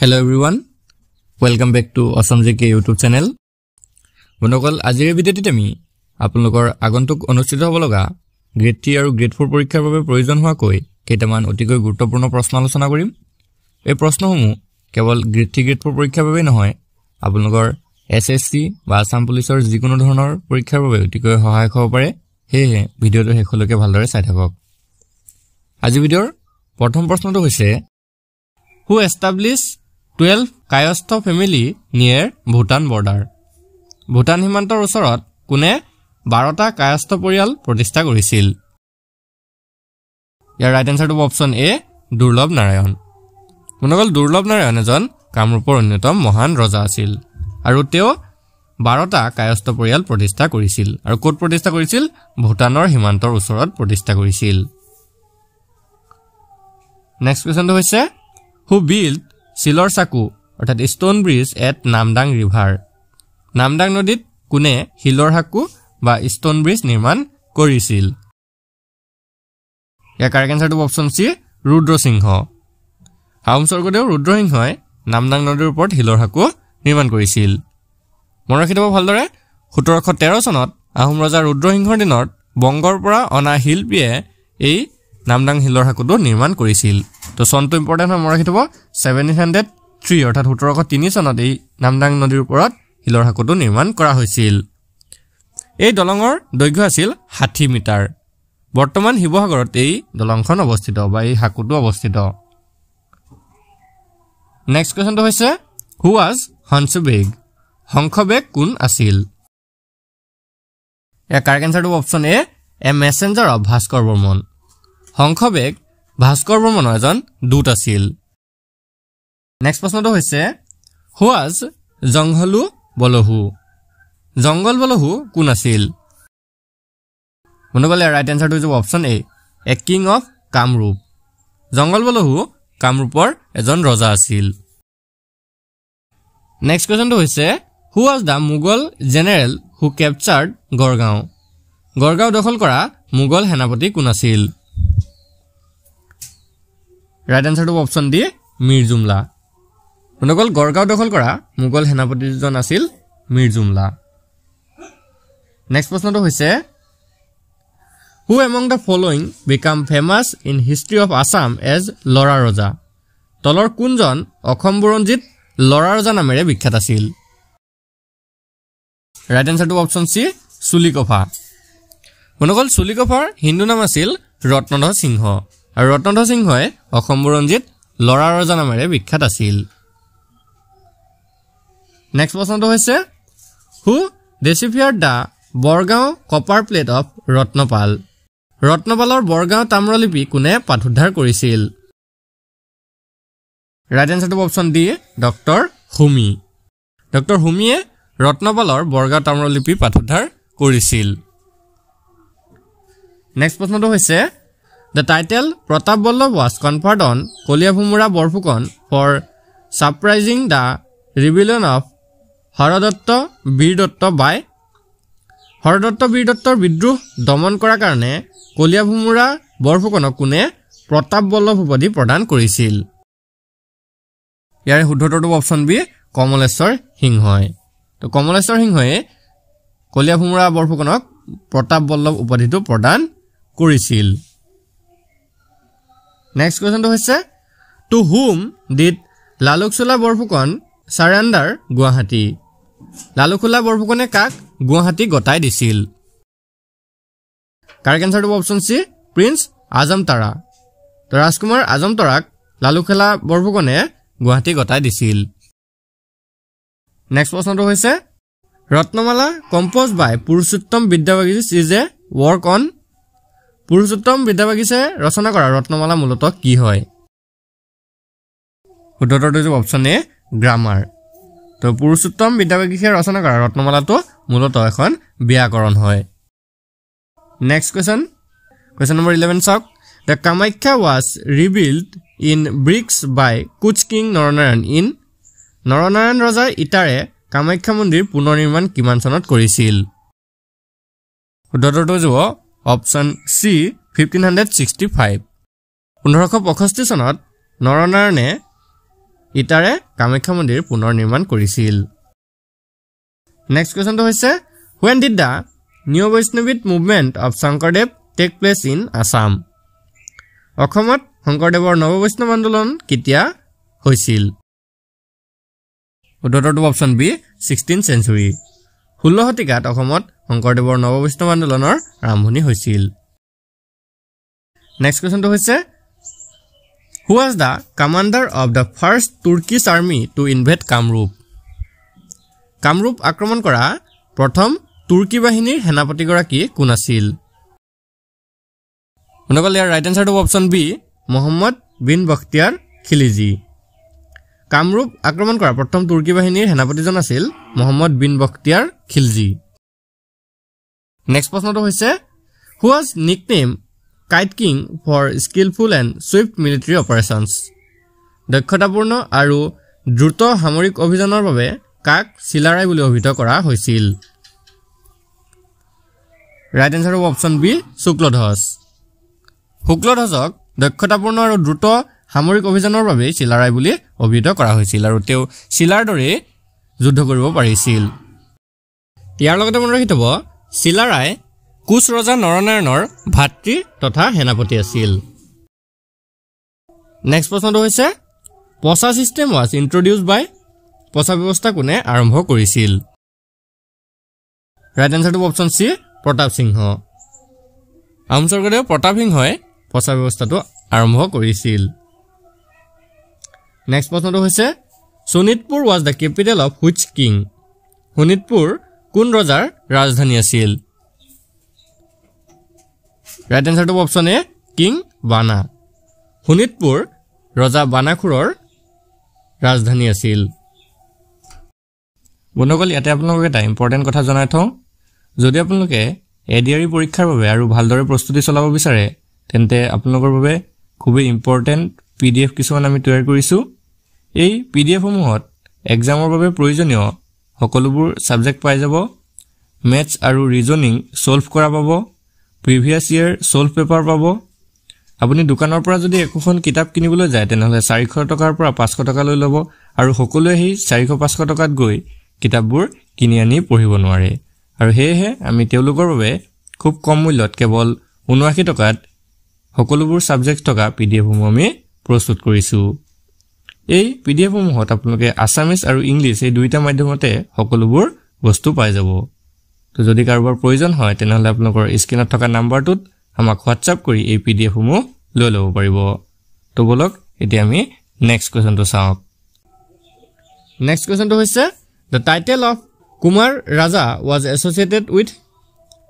hello' everyone welcome back to Asom J K YouTube channel বন্ধুসকল আজিৰ এই ভিডিঅ'টিত আমি আপোনালোকৰ আগন্তুক অনুষ্ঠিত হ'ব লগা গ্ৰেড থ্ৰী আৰু গ্ৰেড ফ'ৰ পৰীক্ষাৰ বাবে প্ৰয়োজন হোৱাকৈ কেইটামান অতিকৈ গুৰুত্বপূৰ্ণ প্ৰশ্ন আলোচনা কৰিম এই প্ৰশ্নসমূহ কেৱল গ্ৰেড থ্ৰী গ্ৰেড ফ'ৰ পৰীক্ষাৰ বাবেই নহয় আপোনালোকৰ এছ এছ চি বা আছাম পুলিচৰ যিকোনো ধৰণৰ পৰীক্ষাৰ বাবে অতিকৈ সহায়ক হ'ব পাৰে সেয়েহে ভিডিঅ'টো শেষলৈকে ভালদৰে চাই থাকক আজিৰ ভিডিঅ'ৰ প্ৰথম প্ৰশ্নটো হৈছে who establish twelve Kayastha family near Bhutan border Bhutan সীমান্তৰ ওচৰত কোনে বাৰটা কায়স্থ পৰিয়াল প্ৰতিষ্ঠা কৰিছিল ইয়াৰ ৰাইট এনচাৰটো অপশ্যন এ দুৰ্লভ নাৰায়ণ ক'ল দুৰ্লভ নাৰায়ণ এজন কামৰূপৰ অন্যতম মহান ৰজা আছিল আৰু তেওঁ বাৰটা কায়স্থ পৰিয়াল প্ৰতিষ্ঠা কৰিছিল আৰু ক'ত প্ৰতিষ্ঠা কৰিছিল ভূটানৰ সীমান্তৰ ওচৰত প্ৰতিষ্ঠা কৰিছিল নেক্সট কুৱেশ্যনটো হৈছে হু বিল্ড শিলৰ চাকু অৰ্থাৎ stone bridge at Namdang river Namdang নদীত কোনে শিলৰ সাকু বা ষ্টন ব্ৰিজ নিৰ্মাণ কৰিছিল ইয়াৰ কাৰেক্ট এনচাৰটো অপশ্যন চি ৰুদ্ৰসিংহ আহোম স্বৰ্গদেউ ৰুদ্ৰসিংহই নামদাং নদীৰ ওপৰত শিলৰ সাকু নিৰ্মাণ কৰিছিল মনত ৰাখি থব ভালদৰে সোতৰশ তেৰ চনত আহোম ৰজা ৰুদ্ৰসিংহৰ দিনত বংগৰ পৰা অনা শিল্পীয়ে এই নামদাং শিলৰ সাকুটো নিৰ্মাণ কৰিছিল ত' চনটো ইম্পৰ্টেণ্ট হয় মনত ৰাখি থব ছেভেন হাণ্ড্ৰেড থ্ৰী অৰ্থাৎ সোতৰশ তিনি চনত এই নামদাং নদীৰ ওপৰত শিলৰ সাঁকোটো নিৰ্মাণ কৰা হৈছিল এই দলঙৰ দৈৰ্ঘ্য আছিল ষাঠি মিটাৰ বৰ্তমান শিৱসাগৰত এই দলংখন অৱস্থিত বা এই সাঁকোটো অৱস্থিত নেক্সট কুৱেশ্যনটো হৈছে হু ৱাজ হংসবেগ বেগ কোন আছিল ইয়াৰ কাৰেক্ট এঞ্চাৰটো option A A messenger of Bhaskar Barman বেগ ভাস্কৰ বৰ্মনৰ এজন দূত আছিল নেক্সট প্ৰশ্নটো হৈছে হু আজ জংঘলু বলহু জংঘল বলহু কোন আছিল কোনো ক'লে ৰাইট এনচাৰটো হৈছে option A A king of Kamarupa Jangal Balahu কামৰূপৰ এজন ৰজা আছিল নেক্সট কুৱেশ্যনটো হৈছে who was the Mughal general who captured Garhgaon Garhgaon দখল কৰা মোগল সেনাপতি কোন আছিল ৰাইট এনচাৰটো অপশ্যন ডি মিৰ জুমলা শুনকল গড়গাঁও দখল কৰা মোগল সেনাপতিজন আছিল মীৰ জুমলা নেক্সট প্ৰশ্নটো হৈছে who among the following became famous in history of Assam as Lora Raja তলৰ কোনজন অসম বুৰঞ্জীত ল'ৰা ৰজা নামেৰে বিখ্যাত আছিল ৰাইট এনচাৰটো অপশ্যন চি চুলিকফা শুনকল চুলিকফাৰ হিন্দু নাম আছিল ৰত্নধ সিংহ আৰু ৰত্নধ সিংহই অসম বুৰঞ্জীত ল'ৰা ৰজা নামেৰে বিখ্যাত আছিল নেক্সট প্ৰশ্নটো হৈছে who decipher the Bargaon copper plate of Ratnapala ৰত্নপালৰ বৰগাঁও তাম্ৰলিপি কোনে পাঠোদ্ধাৰ কৰিছিল ৰাইট এনচাৰটো অপশ্যন দিয়ে ডক্টৰ হুমি ডক্টৰ হুমিয়ে ৰত্নপালৰ বৰগাঁও তাম্ৰলিপি পাঠোদ্ধাৰ কৰিছিল নেক্সট প্ৰশ্নটো হৈছে the title Pratap Ballabh was conferred on Kaliabhomora Borphukan for suppressing the rebellion of Haradatta Bir Datta by Haradatta Bir দত্তৰ বিদ্ৰোহ দমন কৰাৰ কাৰণে কলীয়াভোমোৰা বৰফুকনক কোনে প্ৰতাপ বল্লভ উপাধি প্ৰদান কৰিছিল ইয়াৰে শুদ্ধোত্তৰটো অপশ্যন বি কমলেশ্বৰ সিংহই তো কমলেশ্বৰ সিংহই কলীয়াভোমোৰা বৰফুকনক প্ৰতাপ বল্লভ উপাধিটো প্ৰদান কৰিছিল নেক্সট কুৱেশ্যনটো হৈছে two whom did লালুকচোলা Borphukan surrender Guwahati লালুখোলা বৰফুকনে কাক গুৱাহাটী গতাই দিছিল কাৰেক্ট এনচাৰটো অপশ্যন চি প্ৰিন্স আজমতাৰা তো ৰাজকুমাৰ আজমতৰাক লালুখেলা বৰফুকনে গুৱাহাটী গতাই দিছিল নেক্সট প্ৰশ্নটো হৈছে Ratnamala composed by Purushottam Vidyabagish is a work on Purushottam বিদ্যাবাগিচে ৰচনা কৰা ৰত্নমালা মূলতঃ কি হয় সোতৰটো অপশ্যন এ গ্ৰামাৰ তো পুৰুষোত্তম বিদ্যাপীঠে ৰচনা কৰা ৰত্নমালাটো মূলতঃ এখন ব্যাকৰণ হয় next question question number eleven চাওক the Kamakhya was rebuild in bricks by Koch king Naranarayan in Naranarayan ৰজাৰ ইটাৰে কামাখ্যা মন্দিৰ পুনৰ নিৰ্মাণ কিমান চনত কৰিছিল যাব option C fifteen hundred sixty five পোন্ধৰশ পঁষষ্ঠি চনত নৰনাৰায়ণে ইটাৰে কামাখ্যা মন্দিৰ পুনৰ নিৰ্মাণ কৰিছিল নেক্সট কুৱেশ্যনটো হৈছে when did the new Vaishnavite movement of Sankardev take place in Assam অসমত শংকৰদেৱৰ নৱ বৈষ্ণৱ আন্দোলন কেতিয়া হৈছিল উত্তৰটো অপশ্যন বি ছিক্সটিন চেঞ্চুৰী ষোল্ল শতিকাত অসমত শংকৰদেৱৰ নৱ বৈষ্ণৱ আন্দোলনৰ আৰম্ভণি হৈছিল নেক্সট কুৱেশ্যনটো হৈছে who was the commander of the first Turkish army to invade Kamarupa Kamarupa আক্ৰমণ কৰা প্ৰথম তুৰ্কী বাহিনীৰ সেনাপতিগৰাকী কোন আছিল শুনকল ইয়াৰ ৰাইট এনচাৰটো অপশ্যন বি মহম্মদ বিন বখতিয়াৰ খিলিজি কামৰূপ আক্ৰমণ কৰা প্ৰথম তুৰ্কী বাহিনীৰ সেনাপতিজন আছিল মহম্মদ বিন বখতিয়াৰ খিলজি নেক্সট প্ৰশ্নটো হৈছে who was nickname kite king for skillful and swift military operations দক্ষতাপূৰ্ণ আৰু দ্ৰুত সামৰিক অভিযানৰ বাবে কাক চিলাৰাই বুলি অভিহিত কৰা হৈছিল ৰাইট এনচাৰ হ'ব অপশ্যন বি শুক্লধ্বজ শুক্লধ্বজক দক্ষতাপূৰ্ণ আৰু দ্ৰুত সামৰিক অভিযানৰ বাবেই চিলাৰাই বুলি অভিহিত কৰা হৈছিল আৰু তেওঁ চিলাৰ দৰেই যুদ্ধ কৰিব পাৰিছিল ইয়াৰ লগতে মনত ৰাখি থ'ব চিলাৰাই কোচ ৰজা নৰনাৰায়ণৰ ভাতৃ তথা সেনাপতি আছিল নেক্সট প্ৰশ্নটো হৈছে পচা ছিষ্টেম ৱাজ ইণ্ট্ৰডিউচ বাই পচা ব্যৱস্থা কোনে আৰম্ভ কৰিছিল ৰাইট এনচাৰটো অপশ্যন চি প্ৰতাপ সিংহ আহোম স্বৰ্গদেৱ প্ৰতাপ সিংহই পচা ব্যৱস্থাটো আৰম্ভ কৰিছিল নেক্সট প্ৰশ্নটো হৈছে Sonitpur was the capital of which king Sonitpur কোন ৰজাৰ ৰাজধানী আছিল ৰাইট এনচাৰটো হ'ব অপশ্যন এ কিং বানা শোণিতপুৰ ৰজা বানাখুৰৰ ৰাজধানী আছিল বন্ধুসকল ইয়াতে আপোনালোকক এটা ইম্পৰ্টেণ্ট কথা জনাই থওঁ যদি আপোনালোকে এ ডি আৰ ই পৰীক্ষাৰ বাবে আৰু ভালদৰে প্ৰস্তুতি চলাব বিচাৰে তেন্তে আপোনালোকৰ বাবে খুবেই ইম্পৰ্টেণ্ট পি ডি এফ কিছুমান আমি তৈয়াৰ কৰিছোঁ এই পি ডি এফসমূহত এক্সামৰ বাবে প্ৰয়োজনীয় সকলোবোৰ ছাবজেক্ট পাই যাব মেথছ আৰু ৰিজনিং ছল্ভ কৰা পাব প্ৰিভিয়াছ ইয়েৰ চল্ফ পেপাৰ পাব আপুনি দোকানৰ পৰা যদি একোখন কিতাপ কিনিবলৈ যায় তেনেহ'লে চাৰিশ টকাৰ পৰা পাঁচশ টকালৈ ল'ব আৰু সকলোৱে সেই চাৰিশ পাঁচশ টকাত গৈ কিতাপবোৰ কিনি আনি পঢ়িব নোৱাৰে আৰু সেয়েহে আমি তেওঁলোকৰ বাবে খুব কম মূল্যত কেৱল ঊনাশী টকাত সকলোবোৰ ছাবজেক্ট থকা পি ডি এফসমূহ আমি প্ৰস্তুত কৰিছোঁ এই পি ডি এফসমূহত আপোনালোকে আছামিজ আৰু ইংলিছ এই দুয়োটা মাধ্যমতে সকলোবোৰ বস্তু পাই যাব তো যদি কাৰোবাৰ প্ৰয়োজন হয় তেনেহ'লে আপোনালোকৰ স্ক্ৰীনত থকা নাম্বাৰটোত আমাক হোৱাটছআপ কৰি এই পি ডি এফসমূহ লৈ ল'ব পাৰিব তো বলক এতিয়া আমি নেক্সট কুৱেশ্যনটো চাওক নেক্সট কুৱেশ্যনটো হৈছে the title of Kumar Raja was associated with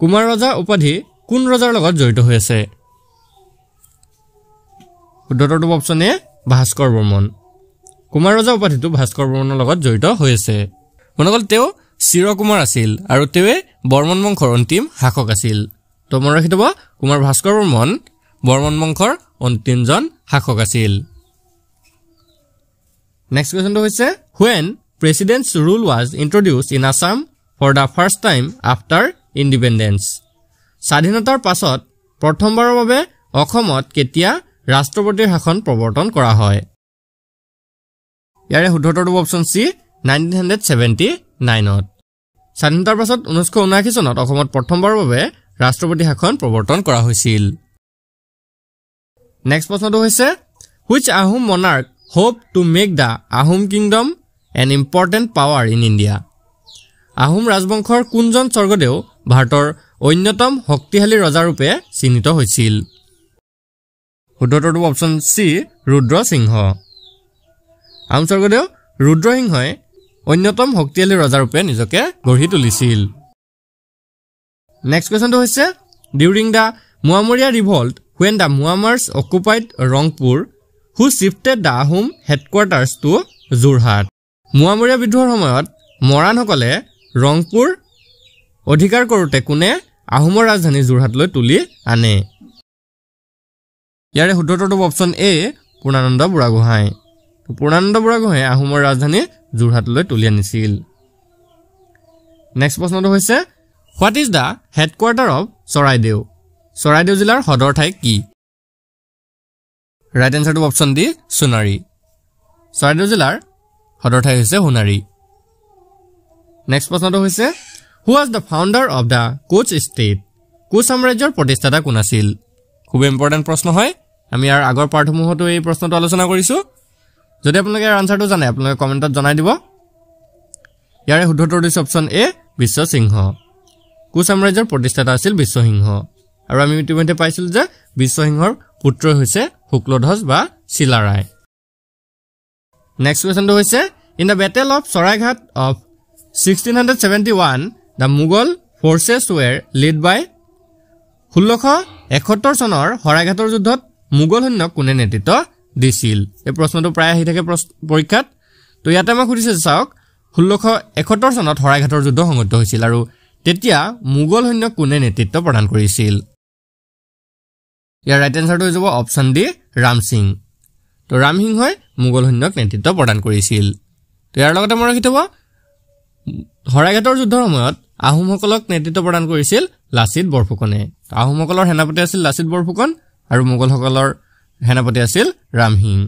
Kumar Raja উপাধি কোন ৰজাৰ লগত জড়িত হৈ আছে উত্তৰটো অপশ্যন এ ভাস্কৰ বৰ্মন কুমাৰ ৰজা উপাধিটো ভাস্কৰ বৰ্মনৰ লগত জড়িত হৈ আছে মনে গ'ল তেওঁ চিৰকুমাৰ আছিল আৰু তেওঁৱে বৰ্মন বংশৰ অন্তিম শাসক আছিল তো মনত ৰাখি থ'ব কুমাৰ ভাস্কৰ বৰ্মন বৰ্মন বংশৰ অন্তিমজন শাসক আছিল নেক্সট কুৱেশ্যনটো হৈছে when president's rule was introduce in Assam for the first time after independence স্বাধীনতাৰ পাছত প্ৰথমবাৰৰ বাবে অসমত কেতিয়া ৰাষ্ট্ৰপতিৰ শাসন প্ৰৱৰ্তন কৰা হয় ইয়াৰে শুদ্ধতৰটো option C nineteen hundred seventy নাইনত স্বাধীনতাৰ পাছত ঊনৈছশ ঊনাশী চনত অসমত প্ৰথমবাৰৰ বাবে ৰাষ্ট্ৰপতি শাসন প্ৰৱৰ্তন কৰা হৈছিল নেক্সট প্ৰশ্নটো হৈছে which Ahom monarch hope to make the Ahom kingdom an important power in India Ahom ৰাজবংশৰ কোনজন স্বৰ্গদেউ ভাৰতৰ অন্যতম শক্তিশালী ৰজাৰূপে চিহ্নিত হৈছিল শুদ্ধটোৰটো অপশ্যন চি ৰুদ্ৰসিংহ আহোম স্বৰ্গদেউ ৰুদ্ৰসিংহই অন্যতম শক্তিশালী ৰজাৰূপে নিজকে গঢ়ি তুলিছিল নেক্সট কুৱেশ্যনটো হৈছে during the Moamoria revolt when the Moamarias occupied Rangpur who shifted the Ahom headquarters to Jorhat Moamoria বিদ্ৰোহৰ সময়ত মৰাণসকলে ৰংপুৰ অধিকাৰ কৰোঁতে কোনে আহোমৰ ৰাজধানী যোৰহাটলৈ তুলি আনে ইয়াৰে শুদ্ধটো অপশ্যন এ পূৰ্ণানন্দ বুঢ়াগোহাঁই পূৰ্ণানন্দ বুঢ়াগোহাঁই আহোমৰ ৰাজধানী যোৰহাটলৈ তুলি আনিছিল নেক্সট প্ৰশ্নটো হৈছে what is the headquarter of Charaideo Charaideo জিলাৰ সদৰ ঠাই কি ৰাইট এনচাৰটো অপশ্যন দি সোণাৰী চৰাইদেউ জিলাৰ সদৰ ঠাই হৈছে সোণাৰী নেক্সট প্ৰশ্নটো হৈছে who was the founder of the Koch state Koch সাম্ৰাজ্যৰ প্ৰতিষ্ঠাতা কোন আছিল খুবেই ইম্পৰ্টেণ্ট প্ৰশ্ন হয় আমি ইয়াৰ আগৰ পাৰ্টসমূহতো এই প্ৰশ্নটো আলোচনা কৰিছোঁ যদি আপোনালোকে ইয়াৰ আনচাৰটো জানে আপোনালোকে কমেণ্টত জনাই দিব ইয়াৰে শুদ্ধটোৰ দিছে অপশ্যন এ বিশ্বসিংহ কু সাম্ৰাজ্যৰ প্ৰতিষ্ঠাতা আছিল বিশ্বসিংহ আৰু আমি ইতিমধ্যে পাইছিলোঁ যে বিশ্বসিংহৰ পুত্ৰই হৈছে শুক্লধ্বজ বা চিলাৰায় নেক্সট কুৱেশ্যনটো হৈছে in the battle of Saraighat of sixteen hundred seventy one the Mughal forces were led by ষোল্লশ এসত্তৰ চনৰ শৰাইঘাটৰ যুদ্ধত মোগল সৈন্যক কোনে নেতৃত্ব দিছিল এই প্ৰশ্নটো প্ৰায় আহি থাকে পৰীক্ষাত তো ইয়াতে মই সুধিছোঁ যে চাওক ষোল্লশ এসত্তৰ চনত শৰাইঘাটৰ যুদ্ধ সংঘটিত হৈছিল আৰু তেতিয়া মোগল সৈন্যক কোনে নেতৃত্ব প্ৰদান কৰিছিল ইয়াৰ ৰাইট এনচাৰটো হৈ যাব অপশ্যন ডি ৰাম সিং তো ৰাম সিংহই মোগল সৈন্যক নেতৃত্ব প্ৰদান কৰিছিল তো ইয়াৰ লগতে মই ৰাখি থ'ব শৰাইঘাটৰ যুদ্ধৰ সময়ত আহোমসকলক নেতৃত্ব প্ৰদান কৰিছিল লাচিত বৰফুকনে আহোমসকলৰ সেনাপতি আছিল লাচিত বৰফুকন আৰু মোগলসকলৰ সেনাপতি আছিল ৰামসিং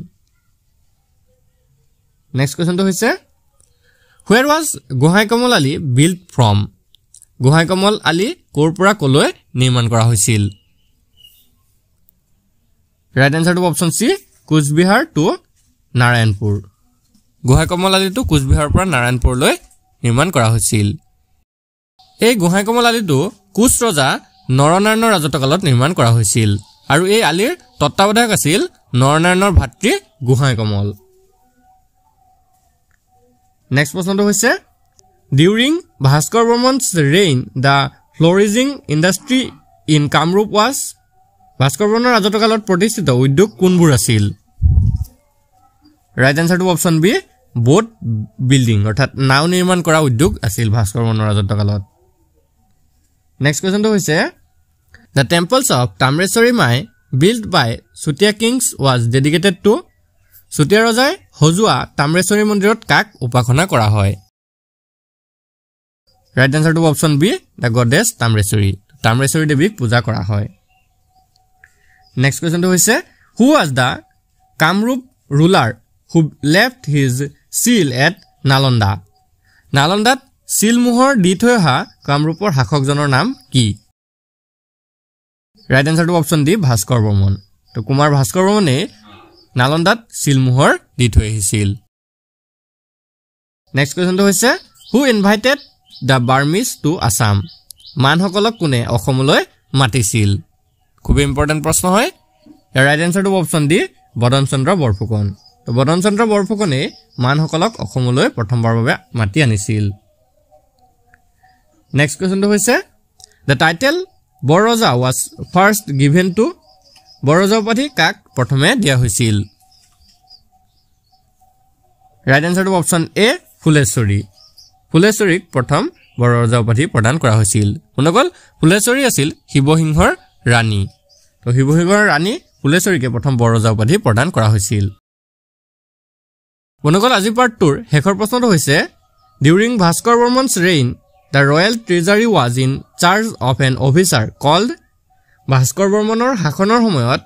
নেক্সট কুৱেশ্যনটো হৈছে where was Gohain Kamal Ali build from Gohain Kamal Ali ক'ৰ পৰা ক'লৈ নিৰ্মাণ কৰা হৈছিল ৰাইট এনচাৰটো option C Cooch Behar to Narayanpur Gohain Kamal আলিটো কোচবিহাৰৰ পৰা নাৰায়ণপুৰলৈ নিৰ্মাণ কৰা হৈছিল এই গোহাঁই কমল আলিটো কোচ ৰজা নৰনাৰায়ণৰ ৰাজত্বকালত নিৰ্মাণ কৰা হৈছিল আৰু এই আলিৰ তত্বাৱধায়ক আছিল নৰনাৰায়ণৰ ভাতৃ গোহাঁই কমল নেক্সট প্ৰশ্নটো হৈছে during Bhaskar Barman reign the flourishing industry in Kamarupa was Bhaskar বৰ্মনৰ ৰাজত্বকালত প্ৰতিষ্ঠিত উদ্যোগ কোনবোৰ আছিল ৰাইট এনচাৰটো অপশ্যন বি বোট বিল্ডিং অৰ্থাৎ নাও নিৰ্মাণ কৰা উদ্যোগ আছিল ভাস্কৰ বৰ্মনৰ ৰাজত্বকালত নেক্সট কুৱেশ্যনটো হৈছে the temples of Tamreswari Mai built by Chutiya kings was dedicated to Chutiya ৰজাই সজোৱা তাম্ৰেশ্বৰী মন্দিৰত কাক উপাসনা কৰা হয় ৰাইট এনচাৰটো option B the goddess Tamreswari Tamreswari দেৱীক পূজা কৰা হয় নেক্সট কুৱেশ্যনটো হৈছে who was the Kamarupa ruler who left his seal at Nalanda নালন্দাত চিলমোহৰ দি থৈ অহা কামৰূপৰ শাসকজনৰ নাম কি ৰাইট এনচাৰটো অপশ্যন দি ভাস্কৰ বৰ্মন তো কুমাৰ ভাস্কৰ বৰ্মনেই নালন্দাত চিলমোহৰ দি থৈ আহিছিল নেক্সট কুৱেশ্যনটো হৈছে who invited the Burmese to Assam মানসকলক কোনে অসমলৈ মাতিছিল খুবেই ইম্পৰ্টেণ্ট প্ৰশ্ন হয় ইয়াৰ ৰাইট এনচাৰটো অপশ্যন দি বদন চন্দ্ৰ বৰফুকন তো বদন চন্দ্ৰ বৰফুকনেই মানসকলক অসমলৈ প্ৰথমবাৰৰ বাবে মাতি আনিছিল নেক্সট কুৱেশ্যনটো হৈছে the title Barraja was first given to Barraja উপাধি কাক প্ৰথমে দিয়া হৈছিল ৰাইট এনচাৰটো অপশ্যন এ ফুলেশ্বৰী ফুলেশ্বৰীক প্ৰথম বৰৰজা উপাধি প্ৰদান কৰা হৈছিল শুনকল ফুলেশ্বৰী আছিল শিৱসিংহৰ ৰাণী তো শিৱসিংহৰ ৰাণী ফুলেশ্বৰীকে প্ৰথম বৰৰজা উপাধি প্ৰদান কৰা হৈছিল বনকল আজিৰ পাৰ্টটোৰ শেষৰ প্ৰশ্নটো হৈছে during Bhaskar Barman's reign the royal treasury was in charge of an officer called Bhaskar বৰ্মনৰ শাসনৰ সময়ত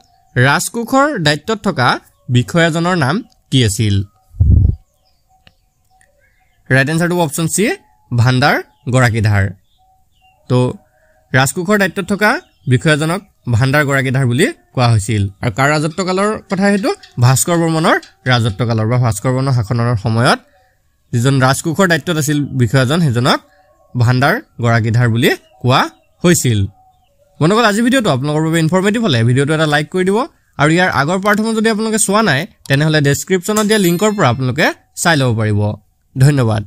ৰাজকোষৰ দায়িত্বত থকা বিষয়াজনৰ নাম কি আছিল ৰাইট এনচাৰটো অপশ্যন চি ভাণ্ডাৰ গৰাকীধাৰ তো ৰাজকোষৰ দায়িত্বত থকা বিষয়াজনক ভাণ্ডাৰ গৰাকীধাৰ বুলি কোৱা হৈছিল আৰু কাৰ ৰাজত্বকালৰ কথা সেইটো ভাস্কৰ বৰ্মনৰ ৰাজত্বকালৰ বা ভাস্কৰ বৰ্মনৰ শাসনৰ সময়ত যিজন ৰাজকোষৰ দায়িত্বত আছিল বিষয়াজন সেইজনক ভাণ্ডাৰ গৰাকীধাৰ বুলি কোৱা হৈছিল বন্ধুসকল আজি ভিডিঅ'টো আপোনালোকৰ বাবে ইনফৰ্মেটিভ হ'লে ভিডিঅ'টো এটা লাইক কৰি দিব আৰু ইয়াৰ আগৰ পাৰ্থসমূহ যদি আপোনালোকে চোৱা নাই তেনেহ'লে ডেছক্ৰিপশ্যনত দিয়া লিংকৰ পৰা আপোনালোকে চাই ল'ব পাৰিব ধন্যবাদ